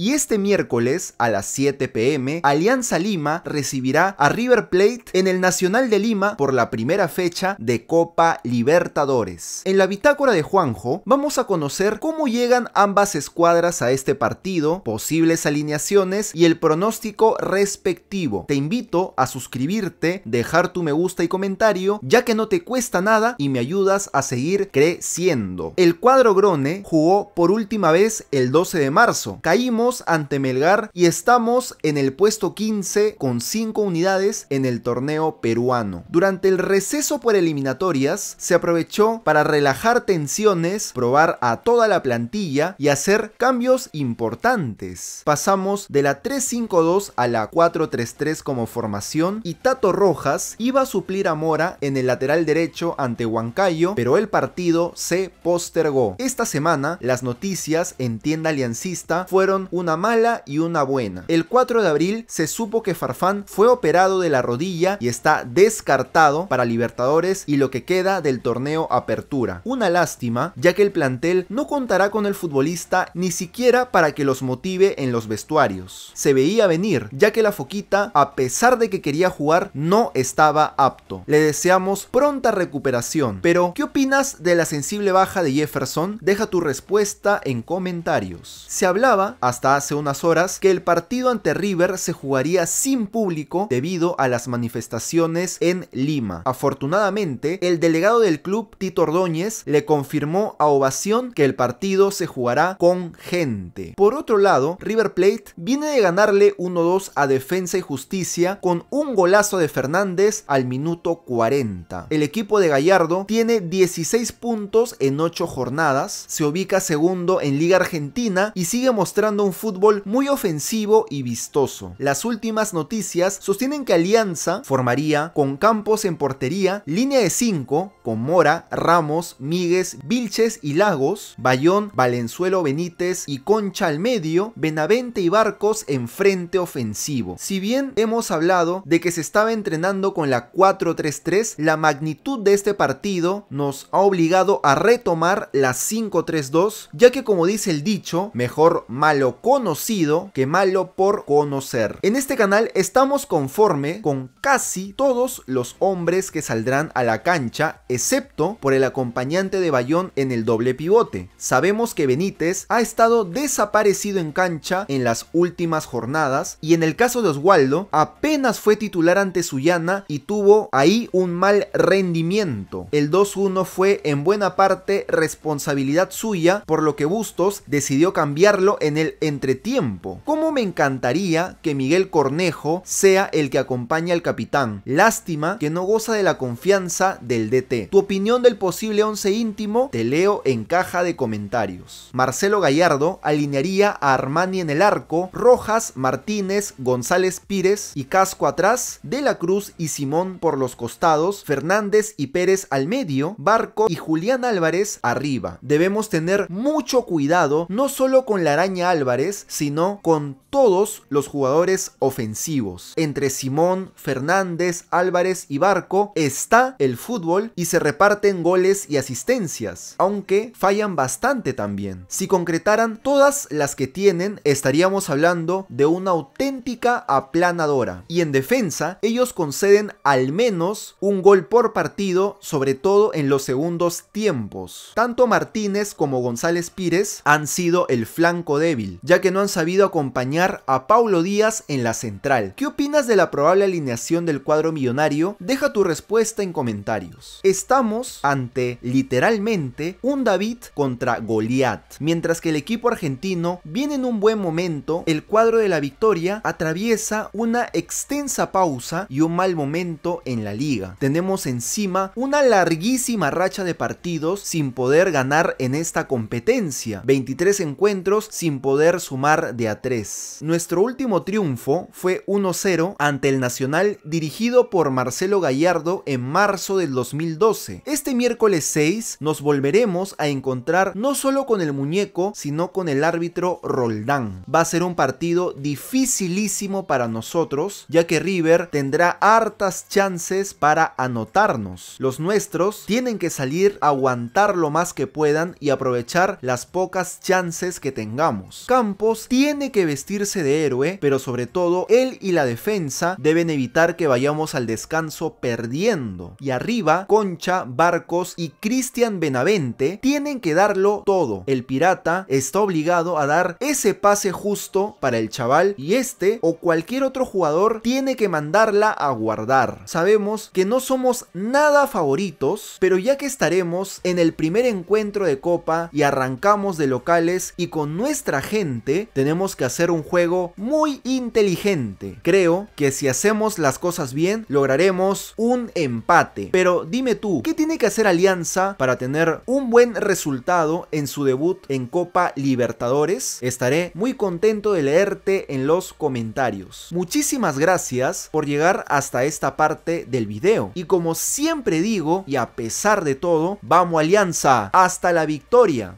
Y este miércoles a las 7 pm, Alianza Lima recibirá a River Plate en el Nacional de Lima por la primera fecha de Copa Libertadores. En la bitácora de Juanjo vamos a conocer cómo llegan ambas escuadras a este partido, posibles alineaciones y el pronóstico respectivo. Te invito a suscribirte, dejar tu me gusta y comentario, ya que no te cuesta nada y me ayudas a seguir creciendo. El cuadro Grone jugó por última vez el 12 de marzo. Caímos ante Melgar y estamos en el puesto 15 con 5 unidades en el torneo peruano. Durante el receso por eliminatorias se aprovechó para relajar tensiones, probar a toda la plantilla y hacer cambios importantes. Pasamos de la 3-5-2 a la 4-3-3 como formación y Tato Rojas iba a suplir a Mora en el lateral derecho ante Huancayo, pero el partido se postergó. Esta semana las noticias en tienda aliancista fueron una mala y una buena. El 4 de abril se supo que Farfán fue operado de la rodilla y está descartado para Libertadores y lo que queda del torneo Apertura. Una lástima, ya que el plantel no contará con el futbolista ni siquiera para que los motive en los vestuarios. Se veía venir, ya que la Foquita, a pesar de que quería jugar, no estaba apto. Le deseamos pronta recuperación. Pero, ¿qué opinas de la sensible baja de Jefferson? Deja tu respuesta en comentarios. Se hablaba a hasta hace unas horas que el partido ante River se jugaría sin público debido a las manifestaciones en Lima. Afortunadamente, el delegado del club, Tito Ordóñez, le confirmó a Ovación que el partido se jugará con gente. Por otro lado, River Plate viene de ganarle 1-2 a Defensa y Justicia con un golazo de Fernández al minuto 40. El equipo de Gallardo tiene 16 puntos en 8 jornadas, se ubica segundo en Liga Argentina y sigue mostrando un fútbol muy ofensivo y vistoso. Las últimas noticias sostienen que Alianza formaría con Campos en portería, línea de 5 con Mora, Ramos, Míguez, Vilches y Lagos, Bayón, Valenzuelo, Benítez y Concha al medio, Benavente y Barcos en frente ofensivo. Si bien hemos hablado de que se estaba entrenando con la 4-3-3, la magnitud de este partido nos ha obligado a retomar la 5-3-2, ya que como dice el dicho, mejor malo conocido que malo por conocer. En este canal estamos conforme con casi todos los hombres que saldrán a la cancha, excepto por el acompañante de Bayón en el doble pivote. Sabemos que Benítez ha estado desaparecido en cancha en las últimas jornadas y en el caso de Oswaldo apenas fue titular ante Sullana y tuvo ahí un mal rendimiento. El 2-1 fue en buena parte responsabilidad suya por lo que Bustos decidió cambiarlo en el entretiempo. ¿Cómo me encantaría que Miguel Cornejo sea el que acompaña al capitán? Lástima que no goza de la confianza del DT. Tu opinión del posible once íntimo te leo en caja de comentarios. Marcelo Gallardo alinearía a Armani en el arco, Rojas, Martínez, González Pires y Casco atrás, De la Cruz y Simón por los costados, Fernández y Pérez al medio, Barco y Julián Álvarez arriba. Debemos tener mucho cuidado no solo con la araña Álvarez, sino con todos los jugadores ofensivos. Entre Simón, Fernández, Álvarez y Barco está el fútbol y se reparten goles y asistencias, aunque fallan bastante también. Si concretaran todas las que tienen, estaríamos hablando de una auténtica aplanadora. Y en defensa, ellos conceden al menos un gol por partido, sobre todo en los segundos tiempos. Tanto Martínez como González Pires han sido el flanco débil, ya que no han sabido acompañar a Paulo Díaz en la central. ¿Qué opinas de la probable alineación del cuadro millonario? Deja tu respuesta en comentarios. Estamos ante, literalmente, un David contra Goliat. Mientras que el equipo argentino viene en un buen momento, el cuadro de la victoria atraviesa una extensa pausa y un mal momento en la liga. Tenemos encima una larguísima racha de partidos sin poder ganar en esta competencia. 23 encuentros sin poder sumar de a 3. Nuestro último triunfo fue 1-0 ante el Nacional dirigido por Marcelo Gallardo en marzo del 2012. Este miércoles 6 nos volveremos a encontrar no solo con el muñeco, sino con el árbitro Roldán. Va a ser un partido dificilísimo para nosotros, ya que River tendrá hartas chances para anotarnos. Los nuestros tienen que salir a aguantar lo más que puedan y aprovechar las pocas chances que tengamos tiene que vestirse de héroe, pero sobre todo él y la defensa deben evitar que vayamos al descanso perdiendo. Y arriba, Concha, Barcos y Cristian Benavente tienen que darlo todo. El pirata está obligado a dar ese pase justo para el chaval y este o cualquier otro jugador tiene que mandarla a guardar. Sabemos que no somos nada favoritos, pero ya que estaremos en el primer encuentro de Copa y arrancamos de locales y con nuestra gente tenemos que hacer un juego muy inteligente. Creo que si hacemos las cosas bien, lograremos un empate. Pero dime tú, ¿qué tiene que hacer Alianza para tener un buen resultado en su debut en Copa Libertadores? Estaré muy contento de leerte en los comentarios. Muchísimas gracias por llegar hasta esta parte del video. Y como siempre digo, y a pesar de todo, vamos Alianza, hasta la victoria.